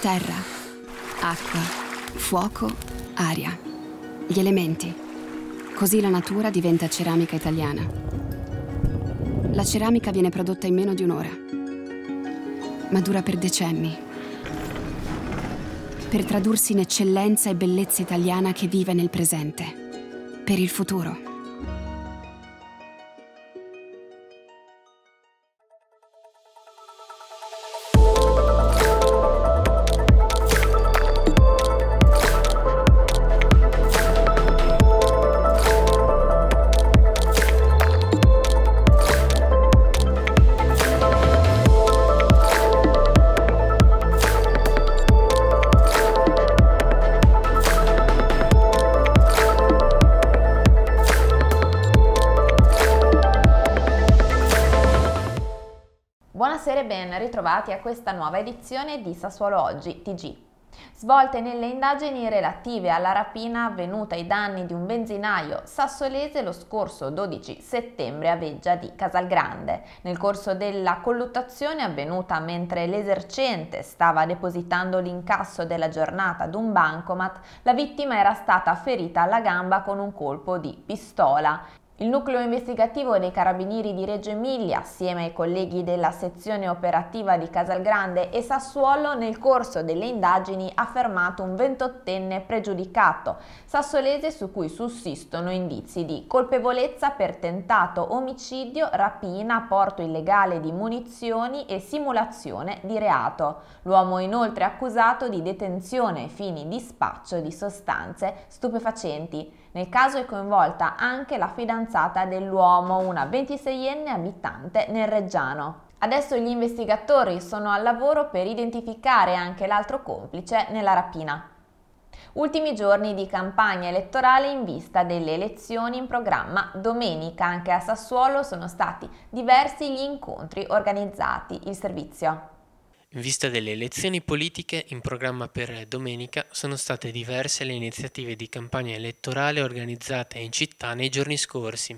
Terra, acqua, fuoco, aria. Gli elementi. Così la natura diventa ceramica italiana. La ceramica viene prodotta in meno di un'ora, ma dura per decenni, per tradursi in eccellenza e bellezza italiana che vive nel presente, per il futuro. Buonasera e ben ritrovati a questa nuova edizione di Sassuolo Oggi TG. Svolte nelle indagini relative alla rapina avvenuta ai danni di un benzinaio sassolese lo scorso 12 settembre a Veggia di Casalgrande, nel corso della colluttazione avvenuta mentre l'esercente stava depositando l'incasso della giornata ad un bancomat, la vittima era stata ferita alla gamba con un colpo di pistola il nucleo investigativo dei Carabinieri di Reggio Emilia, assieme ai colleghi della sezione operativa di Casalgrande e Sassuolo, nel corso delle indagini ha fermato un 28enne pregiudicato, sassolese su cui sussistono indizi di colpevolezza per tentato omicidio, rapina, porto illegale di munizioni e simulazione di reato. L'uomo inoltre accusato di detenzione ai fini di spaccio di sostanze stupefacenti. Nel caso è coinvolta anche la fidanzata dell'uomo, una 26enne abitante nel Reggiano. Adesso gli investigatori sono al lavoro per identificare anche l'altro complice nella rapina. Ultimi giorni di campagna elettorale in vista delle elezioni in programma domenica. Anche a Sassuolo sono stati diversi gli incontri organizzati. Il servizio. In vista delle elezioni politiche in programma per domenica sono state diverse le iniziative di campagna elettorale organizzate in città nei giorni scorsi.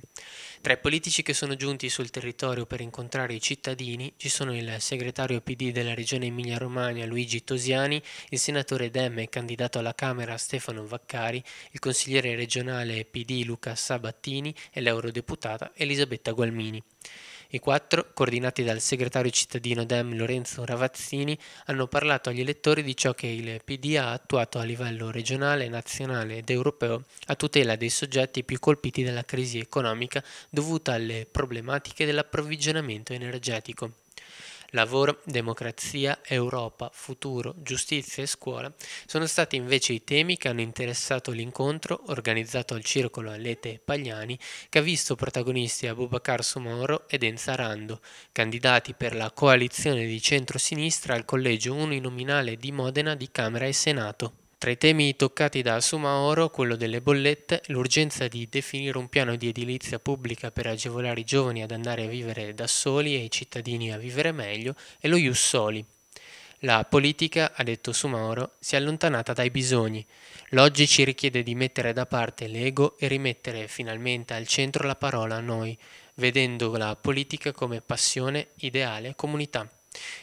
Tra i politici che sono giunti sul territorio per incontrare i cittadini ci sono il segretario PD della regione Emilia-Romagna Luigi Tosiani, il senatore Demme candidato alla Camera Stefano Vaccari, il consigliere regionale PD Luca Sabattini e l'eurodeputata Elisabetta Gualmini. I quattro, coordinati dal segretario cittadino Dem Lorenzo Ravazzini, hanno parlato agli elettori di ciò che il PD ha attuato a livello regionale, nazionale ed europeo a tutela dei soggetti più colpiti dalla crisi economica dovuta alle problematiche dell'approvvigionamento energetico. Lavoro, democrazia, Europa, futuro, giustizia e scuola sono stati invece i temi che hanno interessato l'incontro organizzato al Circolo Alete Pagliani che ha visto protagonisti Abubakar Sumoro ed Enza Rando, candidati per la coalizione di centro-sinistra al collegio uninominale di Modena di Camera e Senato. Tra i temi toccati da Sumaoro, quello delle bollette, l'urgenza di definire un piano di edilizia pubblica per agevolare i giovani ad andare a vivere da soli e i cittadini a vivere meglio e lo Ius Soli. La politica, ha detto Sumaoro, si è allontanata dai bisogni. L'oggi ci richiede di mettere da parte l'ego e rimettere finalmente al centro la parola noi, vedendo la politica come passione, ideale, comunità.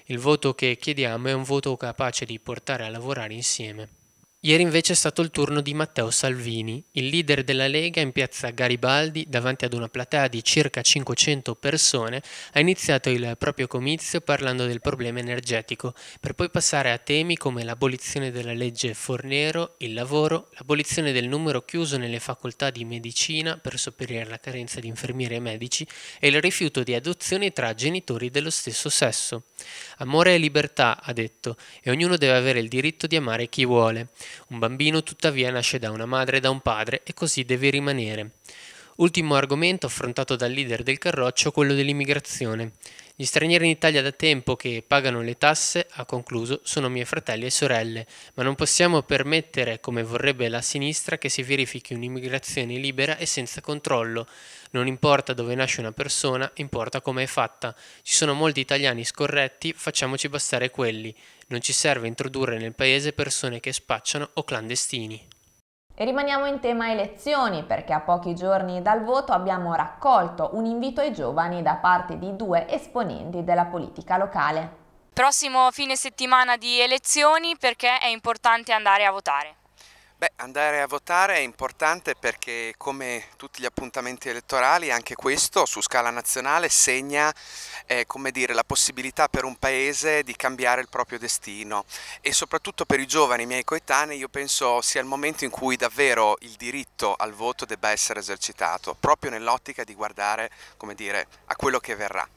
Il voto che chiediamo è un voto capace di portare a lavorare insieme. Ieri invece è stato il turno di Matteo Salvini, il leader della Lega in piazza Garibaldi, davanti ad una platea di circa 500 persone, ha iniziato il proprio comizio parlando del problema energetico, per poi passare a temi come l'abolizione della legge Fornero, il lavoro, l'abolizione del numero chiuso nelle facoltà di medicina per sopperire alla carenza di infermieri e medici e il rifiuto di adozioni tra genitori dello stesso sesso. Amore e libertà, ha detto, e ognuno deve avere il diritto di amare chi vuole. Un bambino tuttavia nasce da una madre e da un padre e così deve rimanere. Ultimo argomento affrontato dal leader del Carroccio, quello dell'immigrazione. Gli stranieri in Italia da tempo che pagano le tasse, ha concluso, sono miei fratelli e sorelle, ma non possiamo permettere, come vorrebbe la sinistra, che si verifichi un'immigrazione libera e senza controllo. Non importa dove nasce una persona, importa come è fatta. Ci sono molti italiani scorretti, facciamoci bastare quelli. Non ci serve introdurre nel paese persone che spacciano o clandestini. E rimaniamo in tema elezioni perché a pochi giorni dal voto abbiamo raccolto un invito ai giovani da parte di due esponenti della politica locale. Prossimo fine settimana di elezioni perché è importante andare a votare. Beh, andare a votare è importante perché come tutti gli appuntamenti elettorali anche questo su scala nazionale segna eh, dire, la possibilità per un paese di cambiare il proprio destino e soprattutto per i giovani, i miei coetanei, io penso sia il momento in cui davvero il diritto al voto debba essere esercitato, proprio nell'ottica di guardare dire, a quello che verrà.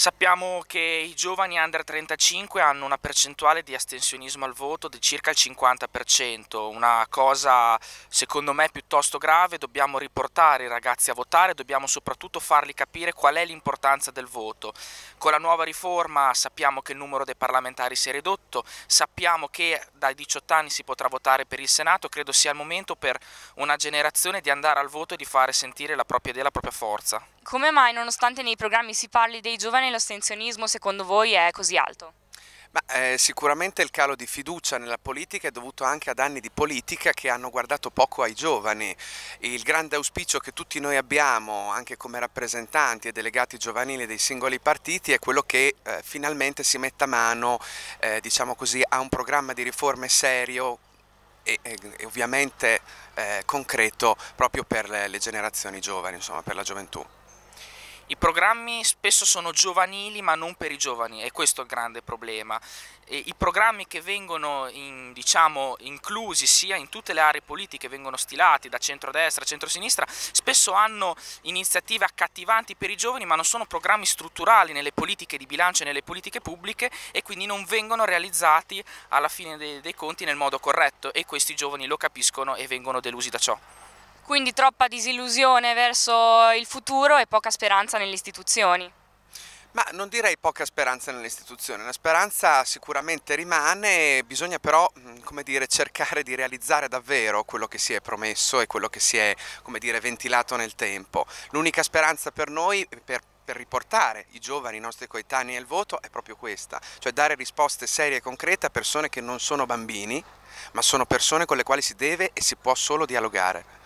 Sappiamo che i giovani under 35 hanno una percentuale di astensionismo al voto di circa il 50%, una cosa secondo me piuttosto grave, dobbiamo riportare i ragazzi a votare, dobbiamo soprattutto farli capire qual è l'importanza del voto. Con la nuova riforma sappiamo che il numero dei parlamentari si è ridotto, sappiamo che dai 18 anni si potrà votare per il Senato, credo sia il momento per una generazione di andare al voto e di fare sentire la propria idea, la propria forza. Come mai, nonostante nei programmi si parli dei giovani, l'astensionismo secondo voi è così alto? Ma, eh, sicuramente il calo di fiducia nella politica è dovuto anche ad anni di politica che hanno guardato poco ai giovani. Il grande auspicio che tutti noi abbiamo, anche come rappresentanti e delegati giovanili dei singoli partiti, è quello che eh, finalmente si metta mano eh, diciamo così, a un programma di riforme serio e, e, e ovviamente eh, concreto proprio per le, le generazioni giovani, insomma, per la gioventù. I programmi spesso sono giovanili ma non per i giovani e questo è il grande problema. E I programmi che vengono in, diciamo, inclusi sia in tutte le aree politiche, vengono stilati da centrodestra a centrosinistra, spesso hanno iniziative accattivanti per i giovani ma non sono programmi strutturali nelle politiche di bilancio e nelle politiche pubbliche e quindi non vengono realizzati alla fine dei, dei conti nel modo corretto e questi giovani lo capiscono e vengono delusi da ciò quindi troppa disillusione verso il futuro e poca speranza nelle istituzioni. Ma non direi poca speranza nelle istituzioni, la speranza sicuramente rimane, bisogna però mm, dire, cercare di realizzare davvero quello che si è promesso e quello che si è dire, ventilato nel tempo. L'unica speranza per noi, per per riportare i giovani, i nostri coetanei al voto è proprio questa, cioè dare risposte serie e concrete a persone che non sono bambini, ma sono persone con le quali si deve e si può solo dialogare.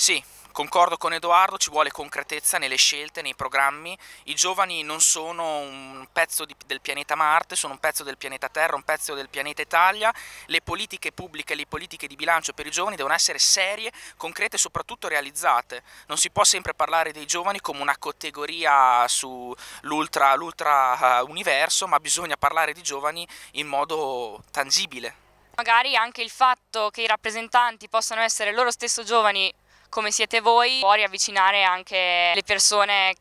Sì, Concordo con Edoardo, ci vuole concretezza nelle scelte, nei programmi. I giovani non sono un pezzo di, del pianeta Marte, sono un pezzo del pianeta Terra, un pezzo del pianeta Italia. Le politiche pubbliche, le politiche di bilancio per i giovani devono essere serie, concrete e soprattutto realizzate. Non si può sempre parlare dei giovani come una categoria sull'ultra eh, universo, ma bisogna parlare di giovani in modo tangibile. Magari anche il fatto che i rappresentanti possano essere loro stessi giovani come siete voi, può riavvicinare anche le persone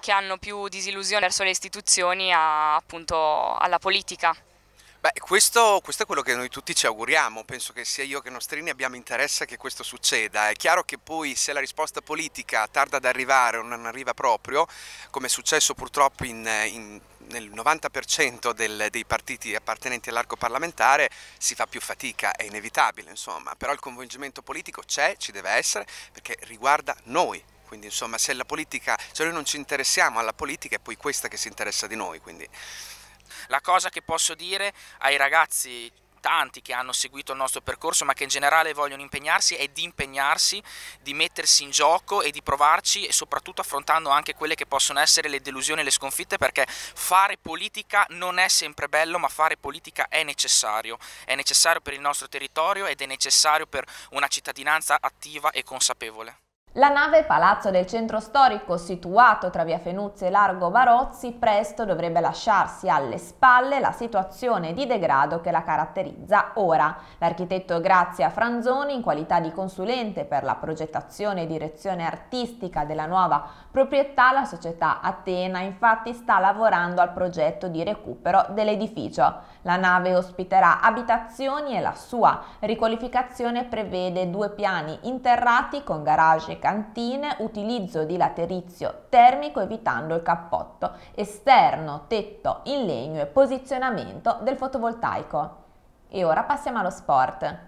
che hanno più disillusione verso le istituzioni a, appunto alla politica. Beh, questo, questo, è quello che noi tutti ci auguriamo, penso che sia io che Nostrini abbiamo interesse che questo succeda. È chiaro che poi se la risposta politica tarda ad arrivare o non arriva proprio, come è successo purtroppo in, in nel 90% del, dei partiti appartenenti all'arco parlamentare si fa più fatica, è inevitabile insomma, però il coinvolgimento politico c'è, ci deve essere, perché riguarda noi, quindi insomma se, politica, se noi non ci interessiamo alla politica è poi questa che si interessa di noi. Quindi. La cosa che posso dire ai ragazzi tanti che hanno seguito il nostro percorso ma che in generale vogliono impegnarsi è di impegnarsi, di mettersi in gioco e di provarci e soprattutto affrontando anche quelle che possono essere le delusioni e le sconfitte perché fare politica non è sempre bello ma fare politica è necessario, è necessario per il nostro territorio ed è necessario per una cittadinanza attiva e consapevole. La nave Palazzo del Centro Storico, situato tra Via Fenuzzi e Largo Barozzi, presto dovrebbe lasciarsi alle spalle la situazione di degrado che la caratterizza ora. L'architetto Grazia Franzoni, in qualità di consulente per la progettazione e direzione artistica della nuova proprietà, la società Atena, infatti sta lavorando al progetto di recupero dell'edificio. La nave ospiterà abitazioni e la sua riqualificazione prevede due piani interrati con garage cantine, utilizzo di laterizio termico evitando il cappotto, esterno, tetto in legno e posizionamento del fotovoltaico. E ora passiamo allo sport.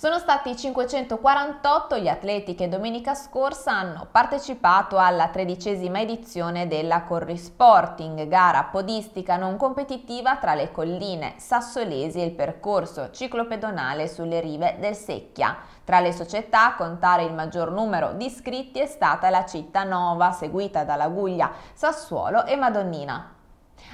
Sono stati 548 gli atleti che domenica scorsa hanno partecipato alla tredicesima edizione della Corrisporting, gara podistica non competitiva tra le colline sassolesi e il percorso ciclopedonale sulle rive del Secchia. Tra le società a contare il maggior numero di iscritti è stata la Città Nova, seguita dalla Guglia, Sassuolo e Madonnina.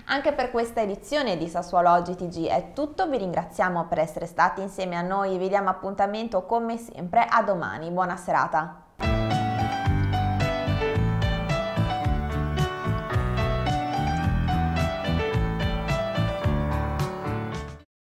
Anche per questa edizione di Sassuolo Oggi TG è tutto, vi ringraziamo per essere stati insieme a noi e vi diamo appuntamento come sempre a domani. Buona serata!